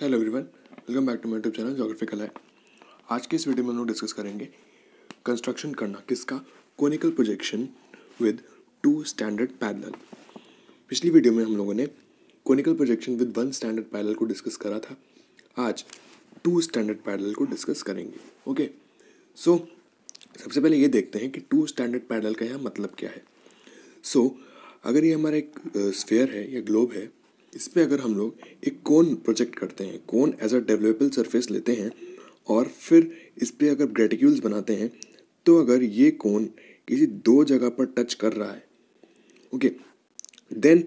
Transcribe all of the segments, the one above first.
Hello everyone welcome back to my tube channel geographical है आज के इस वीडियो में हम लोग डिस्कस करेंगे कंस्ट्रक्शन करना किसका conical projection with two standard parallel पिछली वीडियो में हम लोगों ने conical projection with one standard parallel को डिस्कस करा था आज टू स्टैंडर्ड पैरेलल को डिस्कस करेंगे ओके सो so, सबसे पहले ये देखते हैं कि टू स्टैंडर्ड पैरेलल का यहाँ मतलब क्या है सो so, अगर ये हमारा एक स्फेयर है या ग्लोब है इस पर अगर हम लोग एक कोन प्रोजेक्ट करते हैं कोन एज अ डेवलपेबल सरफेस लेते हैं और फिर इस पर अगर ग्रेटिक्यूल्स बनाते हैं तो अगर ये कोन किसी दो जगह पर टच कर रहा है ओके देन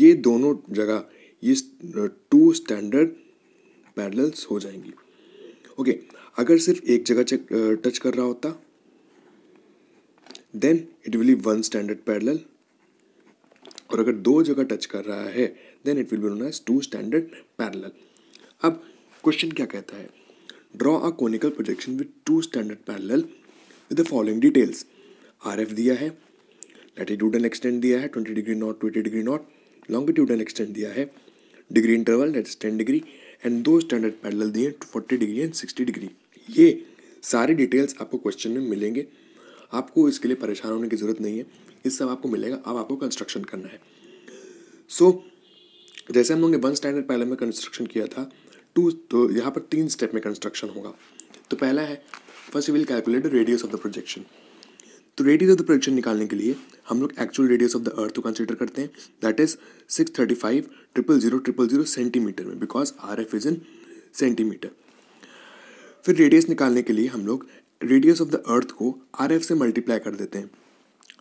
ये दोनों जगह ये टू स्टैंडर्ड पैडल्स हो जाएंगी ओके okay. अगर सिर्फ एक जगह टच कर रहा होता then it will one standard parallel और अगर दो जगह टच कर रहा है then it will be known as two standard parallel अब क्वेश्चन क्या कहता है draw a conical projection with two standard parallel with the following details R F दिया है एंड एक्सटेंड दिया है twenty degree north twenty degree north and extend दिया है degree interval that is ten degree and दो standard parallel दिए forty degree and sixty degree ये सारी डिटेल्स आपको क्वेश्चन में मिलेंगे आपको इसके लिए परेशान होने की ज़रूरत नहीं है इस सब आपको मिलेगा अब आपको कंस्ट्रक्शन करना है सो so, जैसे हम लोग ने वन स्टैंडर्ड पहले में कंस्ट्रक्शन किया था टू तो यहाँ पर तीन स्टेप में कंस्ट्रक्शन होगा तो पहला है first will calculate the radius of the projection तो रेडियस ऑफ द प्रोजेक्शन निकालने के लिए हम लोग actual radius of the earth को कंसिडर करते हैं that is six thirty five triple zero triple zero centimetre में because R F is in centimetre फिर रेडियस निकालने के लिए हम लोग रेडियस ऑफ द अर्थ को आर एफ से मल्टीप्लाई कर देते हैं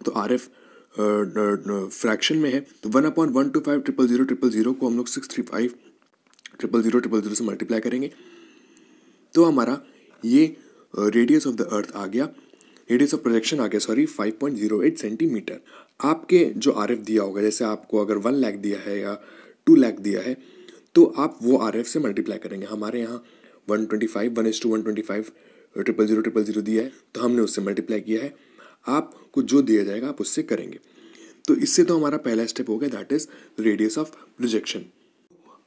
तो आर एफ फ्रैक्शन में है तो one upon one two five triple zero triple zero को हम लोग six three five triple zero triple zero से मल्टीप्लाई करेंगे तो हमारा ये रेडियस ऑफ द अर्थ आ गया रेडियस ऑफ प्रोजेक्शन आ गया sorry five point zero eight centimetre आपके जो आर एफ दिया होगा जैसे आपको अगर वन लैख दिया है या टू लैख दिया है तो आप वो आर एफ से मल्टीप्लाई करेंगे हमारे यहाँ one twenty five one is to one twenty five triple zero triple zero दिया है तो हमने उससे मल्टीप्लाई किया है आपको जो दिया जाएगा आप उससे करेंगे तो इससे तो हमारा पहला स्टेप हो गया that is radius of projection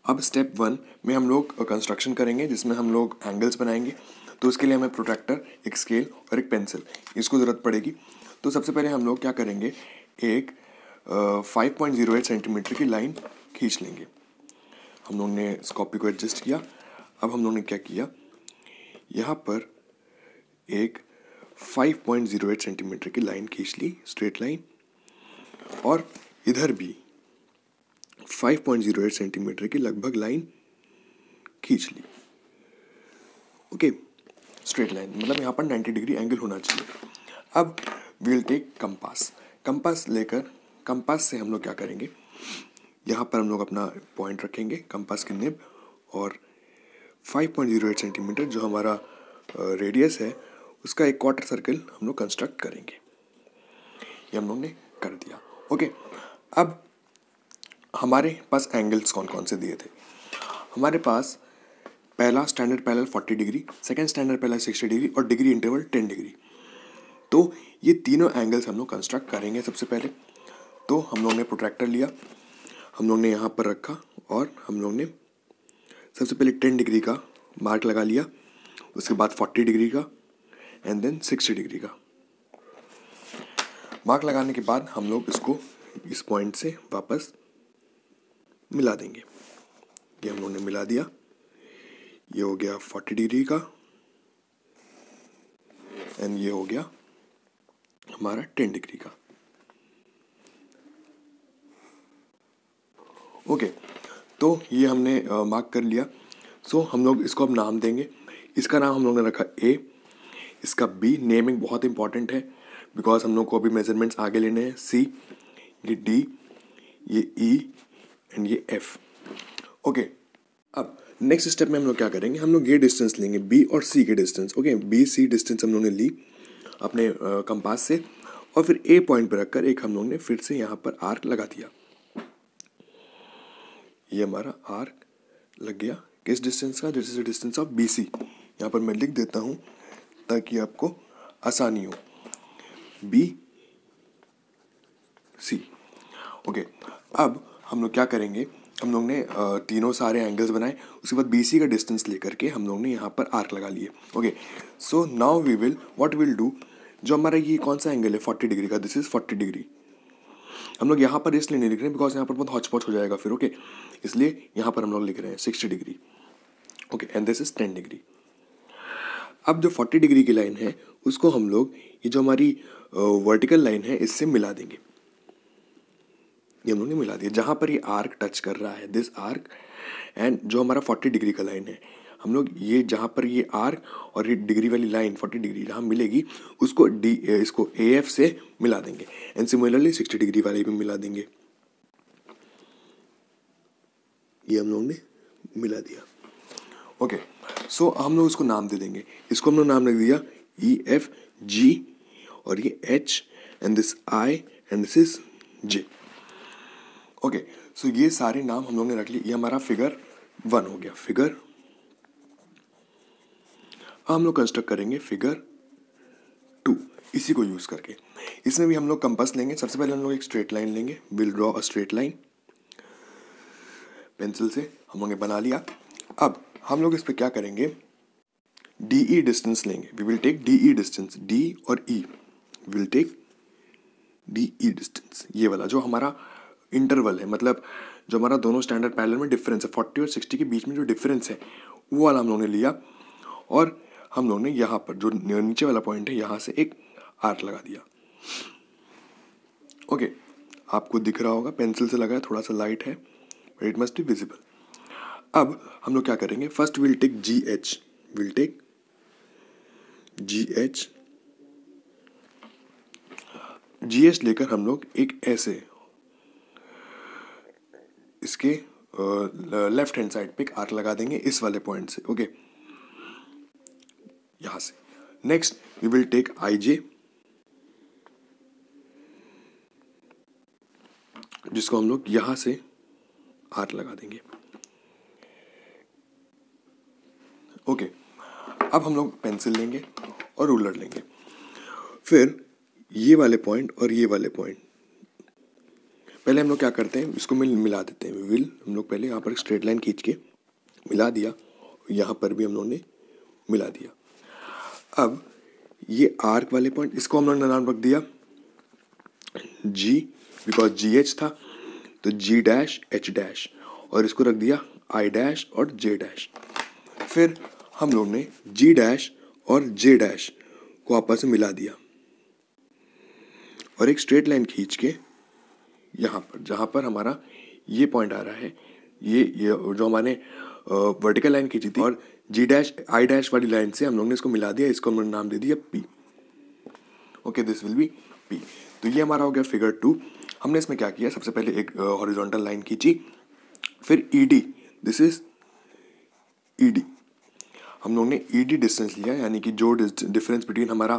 अब स्टेप वन में हम लोग कंस्ट्रक्शन करेंगे जिसमें हम लोग एंगल्स बनाएंगे तो उसके लिए हमें प्रोटेक्टर एक स्केल और एक पेंसिल इसको ज़रूरत पड़ेगी तो सबसे पहले हम लोग क्या करेंगे एक five point zero eight centimetre की लाइन खींच लेंगे हम लोग ने इस कॉपी को एडजस्ट किया अब हम लोग ने क्या किया यहाँ पर एक five point zero eight centimetre की लाइन खींच ली स्ट्रेट लाइन और इधर भी five point zero eight centimetre की लगभग लाइन खींच ली ओके स्ट्रेट लाइन मतलब यहाँ पर नाइन्टी डिग्री एंगल होना चाहिए अब वील टेक कंपास कंपास लेकर कंपास से हम लोग क्या करेंगे यहाँ पर हम लोग अपना पॉइंट रखेंगे कंपास की नेब और 5.08 सेंटीमीटर जो हमारा रेडियस है उसका एक क्वार्टर सर्कल हम लोग कंस्ट्रक्ट करेंगे ये हम लोग ने कर दिया ओके अब हमारे पास एंगल्स कौन कौन से दिए थे हमारे पास पहला standard parallel forty degree second standard parallel sixty degree और डिग्री इंटरवल टेन डिग्री तो ये तीनों एंगल्स हम लोग कंस्ट्रक्ट करेंगे सबसे पहले तो हम लोग ने प्रोट्रैक्टर लिया हम लोग ने यहाँ पर रखा और हम लोग ने सबसे पहले टेन डिग्री का मार्क लगा लिया उसके बाद फोर्टी डिग्री का एंड देन सिक्सटी डिग्री का मार्क लगाने के बाद हम लोग इसको इस पॉइंट से वापस मिला देंगे ये हम लोग ने मिला दिया ये हो गया फोर्टी डिग्री का एंड ये हो गया हमारा टेन डिग्री का ओके okay, तो ये हमने मार्क कर लिया सो so, हम लोग इसको अब नाम देंगे इसका नाम हम लोग ने रखा ए इसका बी नेमिंग बहुत इंपॉर्टेंट है बिकॉज हम लोग को अभी मेजरमेंट्स आगे लेने हैं सी ये डी ये ई e, एंड ये एफ ओके okay, अब नेक्स्ट स्टेप में हम लोग क्या करेंगे हम लोग ये डिस्टेंस लेंगे बी और सी के distance okay B C distance हम लोग ने ली अपने कंपास से और फिर ए पॉइंट पर रखकर एक हम लोग ने फिर से यहाँ पर आर्क लगा दिया ये हमारा आर्क लग गया किस डिस्टेंस का this is distance of B C यहाँ पर मैं लिख देता हूँ ताकि आपको आसानी हो बी सी ओके अब हम लोग क्या करेंगे हम लोग ने तीनों सारे एंगल्स बनाए उसके बाद बी सी का डिस्टेंस लेकर के हम लोग ने यहाँ पर आर्क लगा लिए okay so now we will what will do जो हमारा ये कौन सा एंगल है फोर्टी डिग्री का दिस इज़ फोर्टी डिग्री हम लोग यहाँ पर इसलिए नहीं लिख रहे हैं बिकॉज यहाँ पर बहुत हॉचपॉच हो जाएगा फिर ओके okay? इसलिए यहाँ पर हम लोग लिख रहे हैं sixty degree okay and this is ten degree अब जो फोर्टी डिग्री की लाइन है उसको हम लोग ये जो हमारी वर्टिकल लाइन है इससे मिला देंगे ये हम लोग ने मिला दिया जहाँ पर ये आर्क टच कर रहा है दिस आर्क एंड जो हमारा फोर्टी डिग्री का लाइन है हम लोग ये जहाँ पर ये आर्क और ये डिग्री वाली लाइन फोर्टी डिग्री जहाँ मिलेगी उसको डी इसको ए एफ से मिला देंगे एंड सिमिलरली सिक्सटी डिग्री वाले भी मिला देंगे ये हम लोग ने मिला दिया ओके okay. सो so, हम लोग इसको नाम दे देंगे इसको हम लोग नाम रख दिया ई एफ जी और ये H and this I and this is J okay so ये सारे नाम हम लोग ने रख लिए ये हमारा फिगर वन हो गया फिगर हम लोग कंस्ट्रक्ट करेंगे फिगर टू इसी को यूज़ करके इसमें भी हम लोग कंपस लेंगे सबसे पहले हम लोग एक स्ट्रेट लाइन लेंगे will draw a straight line pencil से हम लोग ने बना लिया अब हम लोग इस पर क्या करेंगे डी ई डिस्टेंस लेंगे we will take D E distance D और E will take D E distance ये वाला जो हमारा इंटरवल है मतलब जो हमारा दोनों स्टैंडर्ड पैरेलल में डिफरेंस है फोर्टी और सिक्सटी के बीच में जो डिफरेंस है वो वाला हम लोगों ने लिया और हम लोगों ने यहाँ पर जो नीचे वाला पॉइंट है यहाँ से एक आर्ट लगा दिया ओके okay, आपको दिख रहा होगा पेंसिल से लगा है थोड़ा सा लाइट है इट मस्ट बी विजिबल अब हम लोग क्या करेंगे first will take G H will take G H G H लेकर हम लोग एक ऐसे इसके लेफ्ट हैंड साइड पे एक आर्क लगा देंगे इस वाले पॉइंट से ओके यहां से next we will take I J जिसको हम लोग यहां से आर्क लगा देंगे ओके अब हम लोग पेंसिल लेंगे और रूलर लेंगे फिर ये वाले पॉइंट और ये वाले पॉइंट पहले हम लोग क्या करते हैं इसको मिल मिला देते हैं विल हम लोग पहले यहाँ पर स्ट्रेट लाइन खींच के मिला दिया यहाँ पर भी हम लोगों ने मिला दिया अब ये आर्क वाले पॉइंट इसको हम लोगों ने नाम रख दिया जी बिकॉज जी एच था तो जी डैश एच डैश और इसको रख दिया आई डैश और जे डैश फिर हम लोग ने जी डैश और जे डैश को आपस में मिला दिया और एक स्ट्रेट लाइन खींच के यहाँ पर जहाँ पर हमारा ये पॉइंट आ रहा है ये ये जो हमारे वर्टिकल लाइन खींची थी और जी डैश आई डैश वाली लाइन से हम लोग ने इसको मिला दिया इसको हमने नाम दे दिया P okay this will be P तो ये हमारा हो गया फिगर टू हमने इसमें क्या किया सबसे पहले एक हॉरिजॉन्टल लाइन खींची फिर E D this is E D हम लोग ने ई डी डिस्टेंस लिया यानी कि जो डिफरेंस बिटवीन हमारा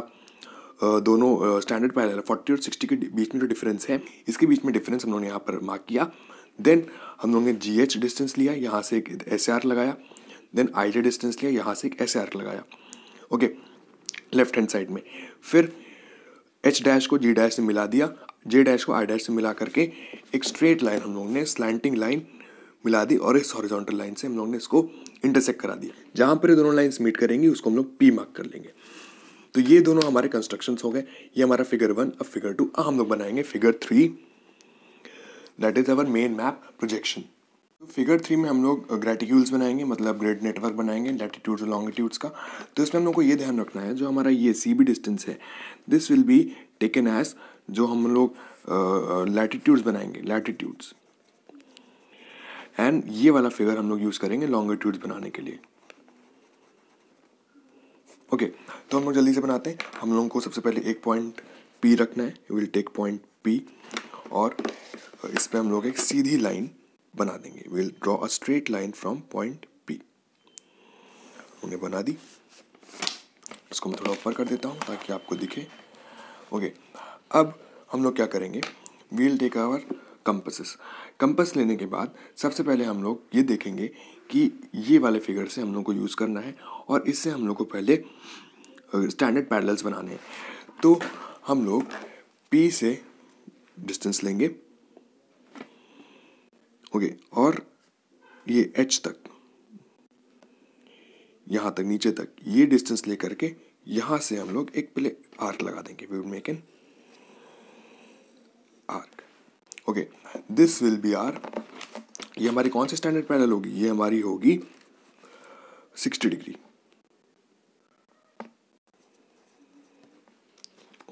दोनों स्टैंडर्ड पैरेलल फोर्टी और सिक्सटी के बीच में जो डिफरेंस है इसके बीच में डिफरेंस हम लोगों ने यहाँ पर मार्क किया देन हम लोगों ने जी एच डिस्टेंस लिया यहाँ से एक एस आर लगाया देन आई जे डिस्टेंस लिया यहाँ से एक एस आर लगाया ओके लेफ्ट हैंड साइड में फिर एच डैश को जी डैश से मिला दिया जे डैश को आई डैश से मिला करके एक स्ट्रेट लाइन हम लोगों ने स्लैंटिंग लाइन मिला दी और इस हॉरिजॉन्टल लाइन से हम लोग ने इसको इंटरसेक्ट करा दिया जहाँ पर ये दोनों लाइन्स मीट करेंगी उसको हम लोग पी मार्क कर लेंगे तो ये दोनों हमारे कंस्ट्रक्शंस हो गए ये हमारा फिगर वन अब फिगर टू अब हम लोग बनाएंगे figure three that is our main map projection तो फिगर थ्री में हम लोग ग्रेटिक्यूल्स uh, बनाएंगे मतलब ग्रेड नेटवर्क बनाएंगे लैटीट्यूड्स और लॉन्गिट्यूड्स का तो इसमें हम लोग को ये ध्यान रखना है जो हमारा ये सी बी डिस्टेंस है this will be taken as जो हम लोग लैटीट्यूड्स uh, uh, बनाएंगे लैटीट्यूड्स एंड ये वाला फिगर हम लोग यूज़ करेंगे लॉन्गिट्यूड बनाने के लिए ओके okay, तो हम लोग जल्दी से बनाते हैं हम लोगों को सबसे पहले एक पॉइंट पी रखना है विल टेक पॉइंट पी और इस पर हम लोग एक सीधी लाइन बना देंगे will draw a straight line from point P उन्हें बना दी इसको मैं थोड़ा ऊपर कर देता हूँ ताकि आपको दिखे ओके okay, अब हम लोग क्या करेंगे will take our compasses compass लेने के बाद सबसे पहले हम लोग ये देखेंगे कि ये वाले फिगर से हम लोग को यूज़ करना है और इससे हम लोग को पहले स्टैंडर्ड पैडल्स बनाने हैं तो हम लोग पी से डिस्टेंस लेंगे ओके और ये एच तक यहाँ तक नीचे तक ये डिस्टेंस ले करके यहाँ से हम लोग एक पहले आर्क लगा देंगे we would make an arc okay this will be R ये हमारी कौन सी स्टैंडर्ड पैनल होगी ये हमारी होगी सिक्सटी डिग्री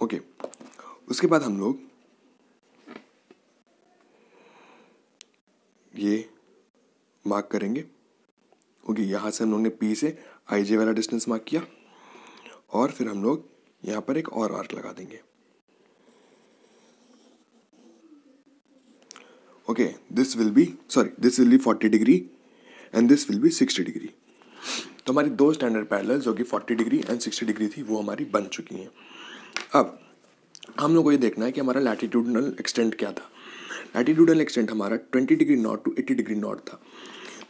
ओके उसके बाद हम लोग ये मार्क करेंगे ओके यहाँ से हम लोग ने पी से आई जे वाला डिस्टेंस मार्क किया और फिर हम लोग यहाँ पर एक और आर्क लगा देंगे okay this will be sorry this will be 40 degree and this will be sixty degree तो हमारी दो स्टैंडर्ड पैरल जो कि forty degree and sixty degree थी वो हमारी बन चुकी हैं अब हम लोग को ये देखना है कि हमारा लैटीट्यूडनल एक्सटेंट क्या था लैटीट्यूडनल एक्सटेंट हमारा twenty degree north to 80 degree north था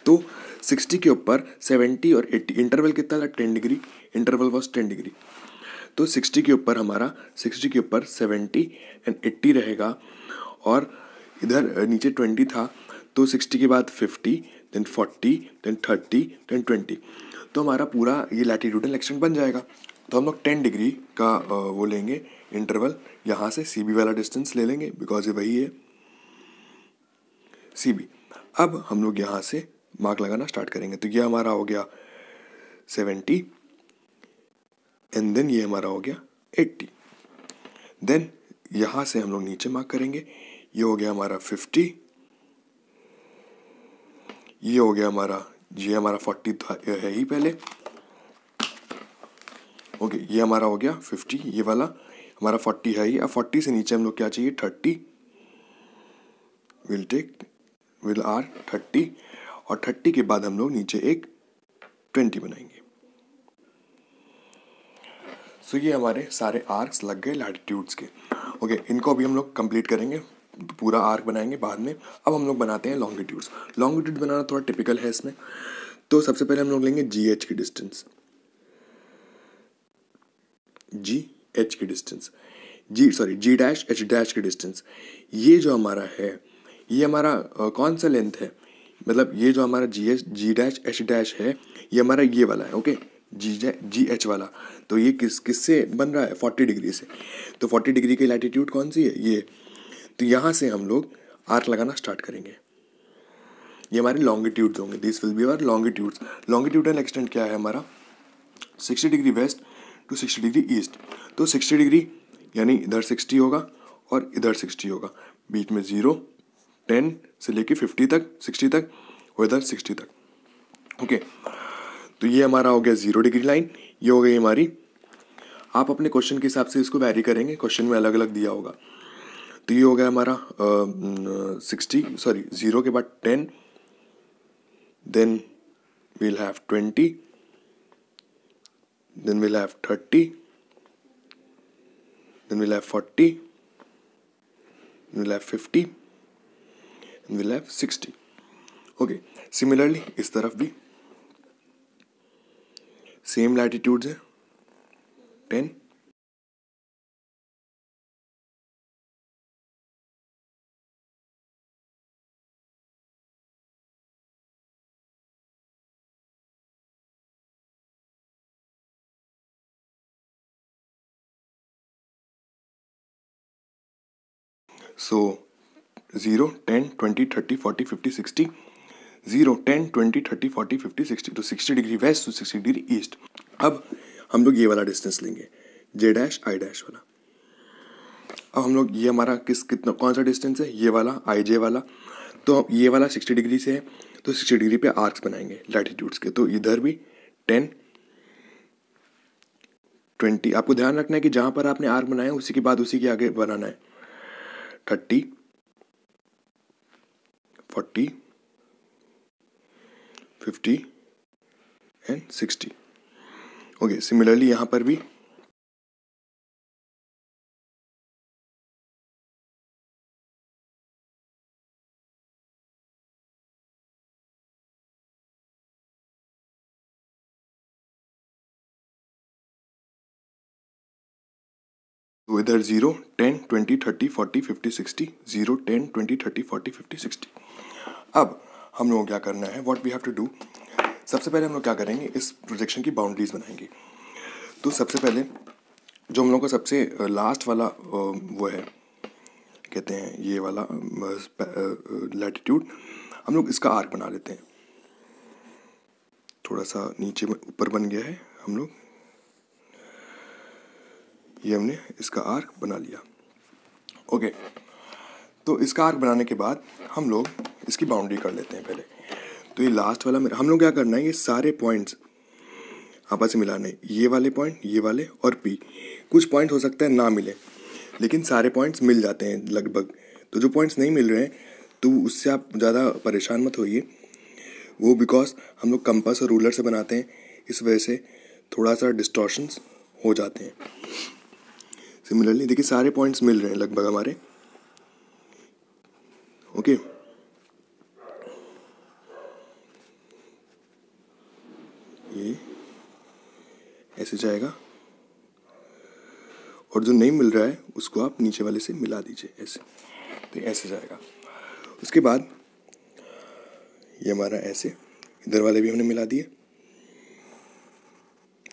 तो सिक्सटी के ऊपर सेवेंटी और एट्टी इंटरवल कितना था ten degree interval was ten degree तो सिक्सटी के ऊपर हमारा सिक्सटी के ऊपर सेवेंटी एंड एट्टी रहेगा और इधर नीचे ट्वेंटी था तो सिक्सटी के बाद fifty then forty then thirty then twenty तो हमारा पूरा ये लैटीट्यूडल एक्सटेंड बन जाएगा तो हम लोग टेन डिग्री का वो लेंगे इंटरवल यहाँ से सी बी वाला डिस्टेंस ले लेंगे बिकॉज ये वही है सी बी अब हम लोग यहाँ से मार्क लगाना स्टार्ट करेंगे तो ये हमारा हो गया सेवेंटी एंड देन ये हमारा हो गया एट्टी देन यहाँ से हम लोग नीचे मार्क करेंगे ये हो गया हमारा फिफ्टी ये हो गया हमारा ये हमारा फोर्टी है ही पहले ओके ये हमारा हो गया फिफ्टी ये वाला हमारा फोर्टी है ही अब 40 से नीचे हम लोग क्या चाहिए thirty will take will are thirty और थर्टी के बाद हम लोग नीचे एक ट्वेंटी बनाएंगे सो so, ये हमारे सारे आर्क्स लग गए लैटिट्यूड्स के ओके okay, इनको भी हम लोग कंप्लीट करेंगे पूरा आर्क बनाएंगे बाद में अब हम लोग बनाते हैं लॉन्गिट्यूड्स लॉन्गिट्यूड बनाना थोड़ा टिपिकल है इसमें तो सबसे पहले हम लोग लेंगे जी एच की डिस्टेंस जी एच की distance G sorry G dash H dash की डिस्टेंस ये जो हमारा है ये हमारा कौन सा लेंथ है मतलब ये जो हमारा G H G dash H dash है ये हमारा ये वाला है ओके जी जी एच वाला तो ये किस किस से बन रहा है फोर्टी डिग्री से तो फोर्टी डिग्री की लैटिट्यूड कौन सी है ये तो यहाँ से हम लोग आर्क लगाना स्टार्ट करेंगे ये हमारे लॉन्गिट्यूड्स होंगे this will be our longitude longitude and extent क्या है हमारा sixty degree west to sixty degree east तो सिक्सटी डिग्री यानी इधर सिक्सटी होगा और इधर सिक्सटी होगा बीच में ज़ीरो टेन से लेके फिफ्टी तक सिक्सटी तक और इधर सिक्सटी तक ओके तो ये हमारा हो गया ज़ीरो डिग्री लाइन ये हो गई हमारी आप अपने क्वेश्चन के हिसाब से इसको वैरी करेंगे क्वेश्चन में अलग अलग दिया होगा तो ये हो गया हमारा सिक्सटी सॉरी ज़ीरो के बाद ten then will have twenty then will have thirty then will have forty will have fifty and will have sixty okay similarly इस तरफ भी सेम लैटिट्यूड्स हैं ten so zero ten twenty thirty forty fifty sixty zero ten twenty thirty forty fifty sixty तो sixty degree west to sixty degree east अब हम लोग ये वाला डिस्टेंस लेंगे जे डैश आई डैश वाला अब हम लोग ये हमारा किस कितना कौन सा डिस्टेंस है ये वाला आई जे वाला तो ये वाला सिक्सटी डिग्री से है तो सिक्सटी डिग्री पे आर्क्स बनाएंगे लैटिट्यूड्स के तो इधर भी टेन ट्वेंटी आपको ध्यान रखना है कि जहाँ पर आपने आर्क बनाया उसी के बाद उसी के आगे बनाना है thirty forty fifty and sixty okay similarly यहाँ पर भी तो इधर zero ten twenty thirty forty fifty sixty zero ten twenty thirty forty fifty sixty अब हम लोगों को क्या करना है what we have to do सबसे पहले हम लोग क्या करेंगे इस प्रोजेक्शन की बाउंड्रीज बनाएंगे तो सबसे पहले जो हम लोग का सबसे लास्ट वाला वो है कहते हैं ये वाला लैटिट्यूड हम लोग इसका आर्क बना लेते हैं थोड़ा सा नीचे ऊपर बन गया है हम लोग ये हमने इसका आर्क बना लिया ओके तो इसका आर्क बनाने के बाद हम लोग इसकी बाउंड्री कर लेते हैं पहले तो ये लास्ट वाला मेरा हम लोग क्या करना है ये सारे पॉइंट्स आपस में मिलाने ये वाले पॉइंट ये वाले और पी कुछ पॉइंट हो सकता है ना मिले लेकिन सारे पॉइंट्स मिल जाते हैं लगभग तो जो पॉइंट्स नहीं मिल रहे हैं तो उससे आप ज़्यादा परेशान मत होइए वो बिकॉज हम लोग कंपास और रूलर से बनाते हैं इस वजह से थोड़ा सा डिस्टॉर्शंस हो जाते हैं सिमिलरली देखिए सारे पॉइंट्स मिल रहे हैं लगभग हमारे ओके okay. ये ऐसे जाएगा और जो नहीं मिल रहा है उसको आप नीचे वाले से मिला दीजिए ऐसे तो ऐसे जाएगा उसके बाद ये हमारा ऐसे इधर वाले भी हमने मिला दिए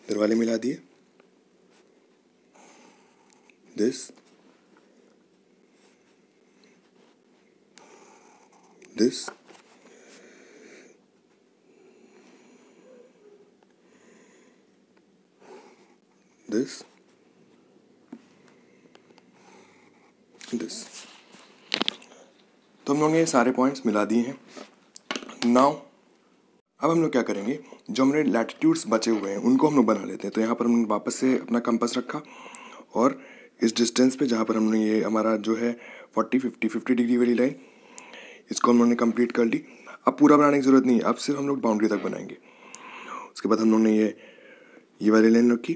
इधर वाले मिला दिए this this this दिस तो हम लोगों ने ये सारे पॉइंट्स मिला दिए हैं नाउ अब हम लोग क्या करेंगे जो हमने लैटिट्यूड्स बचे हुए हैं उनको हम लोग बना लेते हैं तो यहाँ पर हमने वापस से अपना कंपस रखा और इस डिस्टेंस पे जहाँ पर हमने ये हमारा जो है फोर्टी फिफ्टी फिफ्टी डिग्री वाली लाइन इसको हमने कंप्लीट कर ली अब पूरा बनाने की ज़रूरत नहीं है अब सिर्फ हम लोग बाउंड्री तक बनाएंगे उसके बाद हम लोगों ने ये ये वाली लाइन रखी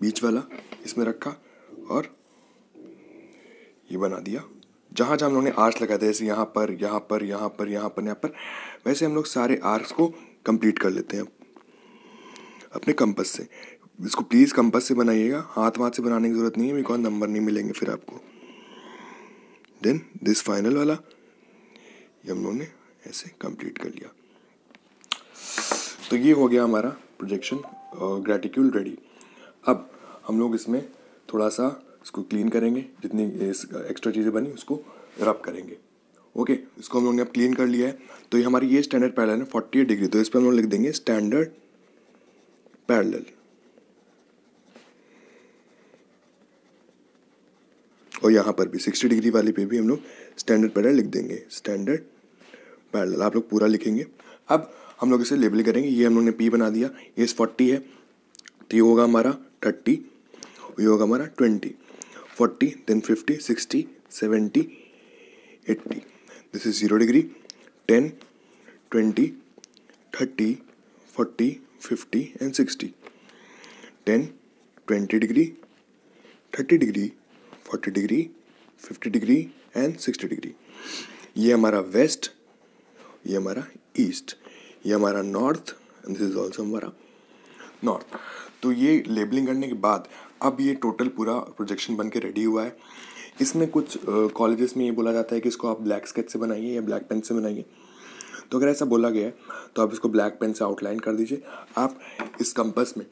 बीच वाला इसमें रखा और ये बना दिया जहाँ जहाँ हम लोगों ने आर्ट्स लगाए थे जैसे यहाँ पर यहाँ पर यहाँ पर यहाँ पर यहाँ पर वैसे हम लोग सारे आर्ट्स को कंप्लीट कर लेते हैं अपने कंपस से इसको प्लीज़ कंपस से बनाइएगा हाथ वाथ से बनाने की ज़रूरत नहीं है बिकॉज नंबर नहीं मिलेंगे फिर आपको देन दिस फाइनल वाला ये हम लोगों ने ऐसे कंप्लीट कर लिया तो ये हो गया हमारा प्रोजेक्शन ग्रेटिक्यूल रेडी अब हम लोग इसमें थोड़ा सा इसको क्लीन करेंगे जितनी एक्स्ट्रा चीज़ें बनी उसको रब करेंगे ओके okay, इसको हम लोग ने अब क्लीन कर लिया है तो ये हमारी ये स्टैंडर्ड पैरल है फोर्टी डिग्री तो इस पर हम लोग लिख देंगे स्टैंडर्ड पैरल और यहाँ पर भी सिक्सटी डिग्री वाले पे भी हम लोग स्टैंडर्ड पैरल लिख देंगे स्टैंडर्ड पैरल आप लोग पूरा लिखेंगे अब हम लोग इसे लेबल करेंगे ये हम लोग ने पी बना दिया ये फोर्टी है तो ये होगा हमारा थर्टी ये होगा हमारा twenty forty then fifty sixty seventy eighty this is zero degree ten twenty thirty forty fifty and sixty ten twenty degree thirty degree forty degree fifty degree and sixty degree ये हमारा west ये हमारा east ये हमारा north this is also हमारा north तो ये labelling करने के बाद अब ये टोटल पूरा प्रोजेक्शन बन के रेडी हुआ है इसमें कुछ कॉलेजेस uh, में ये बोला जाता है कि इसको आप ब्लैक स्केच से बनाइए या ब्लैक पेन से बनाइए तो अगर ऐसा बोला गया है तो आप इसको ब्लैक पेन से आउटलाइन कर दीजिए आप इस कंपस में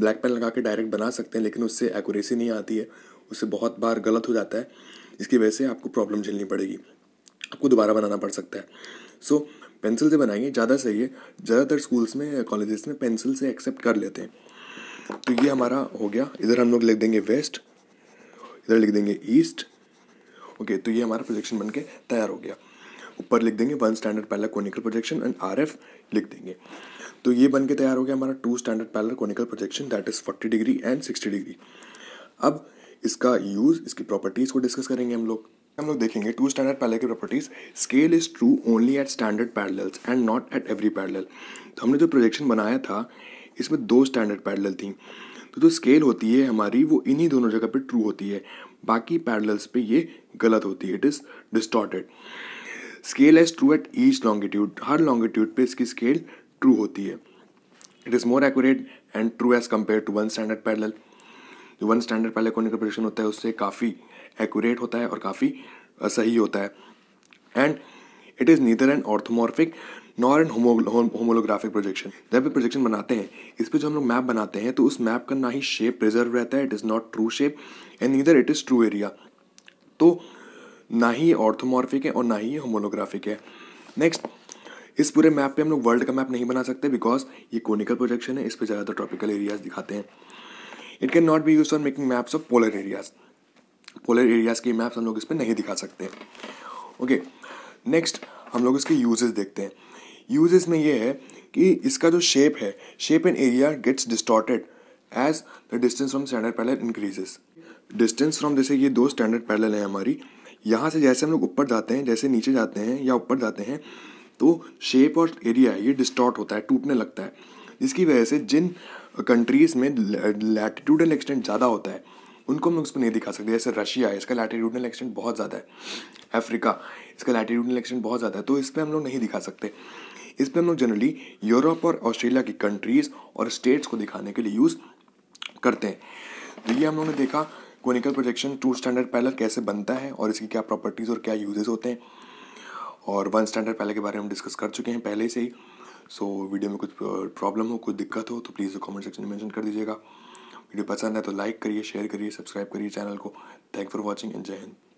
ब्लैक पेन लगा के डायरेक्ट बना सकते हैं लेकिन उससे एक्यूरेसी नहीं आती है उससे बहुत बार गलत हो जाता है इसकी वजह से आपको प्रॉब्लम झेलनी पड़ेगी आपको दोबारा बनाना पड़ सकता है सो पेंसिल से बनाइए ज़्यादा सही है ज़्यादातर स्कूल्स में कॉलेजेस में पेंसिल से एक्सेप्ट कर लेते हैं तो ये हमारा हो गया इधर हम लोग लिख देंगे वेस्ट इधर लिख देंगे ईस्ट ओके तो ये हमारा प्रोजेक्शन बन के तैयार हो गया ऊपर लिख देंगे one standard parallel conical projection and R F लिख देंगे तो ये बन के तैयार हो गया हमारा two standard parallel conical projection that is forty degree and sixty degree अब इसका यूज़ इसकी प्रॉपर्टीज़ को डिस्कस करेंगे हम लोग हम लोग देखेंगे टू स्टैंडर्ड पैरेलल की properties scale is true only at standard parallels and not at every parallel तो हमने जो प्रोजेक्शन बनाया था इसमें दो स्टैंडर्ड पैरेलल थी तो जो स्केल होती है हमारी वो इन्हीं दोनों जगह पे ट्रू होती है बाकी पैरेलल्स पे ये गलत होती है it is distorted scale is true at each longitude हर लॉन्गिट्यूड पे इसकी स्केल ट्रू होती है it is more accurate and true as compared to one standard parallel जो वन स्टैंडर्ड पहले कॉनिकल प्रोजेक्शन होता है उससे काफ़ी एक्यूरेट होता है और काफ़ी सही होता है and it is neither an orthomorphic nor an homolographic projection जब भी प्रोजेक्शन बनाते हैं इस पर जो हम लोग मैप बनाते हैं तो उस मैप का ना ही शेप प्रिजर्व रहता है it is not true shape and neither it is true area तो ना ही ये ऑर्थोमॉर्फिक है और ना ही ये होमोलोग्राफिक है नेक्स्ट इस पूरे मैप पे हम लोग वर्ल्ड का मैप नहीं बना सकते बिकॉज ये कोनिकल प्रोजेक्शन है इस पर ज़्यादातर ट्रॉपिकल एरियाज दिखाते हैं it can not be use for making maps of polar areas polar areas के मैप्स हम लोग इस पर नहीं दिखा सकते ओके नेक्स्ट हम लोग इसके यूजेस देखते हैं यूजेस में ये है कि इसका जो शेप है shape and area gets distorted as the distance from standard parallel increases distance from जैसे ये दो स्टैंडर्ड पैरेलल है हमारी यहाँ से जैसे हम लोग ऊपर जाते हैं जैसे नीचे जाते हैं या ऊपर जाते हैं तो शेप और एरिया ये डिस्टॉर्ट होता है टूटने लगता है जिसकी वजह से जिन कंट्रीज़ में लैटिट्यूडल एक्सटेंट ज़्यादा होता है उनको हम उसमें नहीं दिखा सकते जैसे रशिया है इसका लैटिट्यूडल एक्सटेंट बहुत ज़्यादा है अफ्रीका इसका लैटिट्यूडल एक्सटेंट बहुत ज़्यादा है तो इस पर हम लोग नहीं दिखा सकते इस पर हम लोग जनरली यूरोप और ऑस्ट्रेलिया की कंट्रीज़ और स्टेट्स को दिखाने के लिए यूज़ करते हैं तो ये हम लोगों ने देखा conical projection two standard parallel कैसे बनता है और इसकी क्या प्रॉपर्टीज़ और क्या यूजेस होते हैं और वन स्टैंडर्ड पैलर के बारे में हम डिस्कस कर चुके हैं पहले से ही सो so, वीडियो में कुछ प्रॉब्लम हो कुछ दिक्कत हो तो प्लीज़ कमेंट सेक्शन में मैंशन कर दीजिएगा वीडियो पसंद है तो लाइक करिए शेयर करिए सब्सक्राइब करिए चैनल को थैंक फॉर वॉचिंग एंड जय हिंद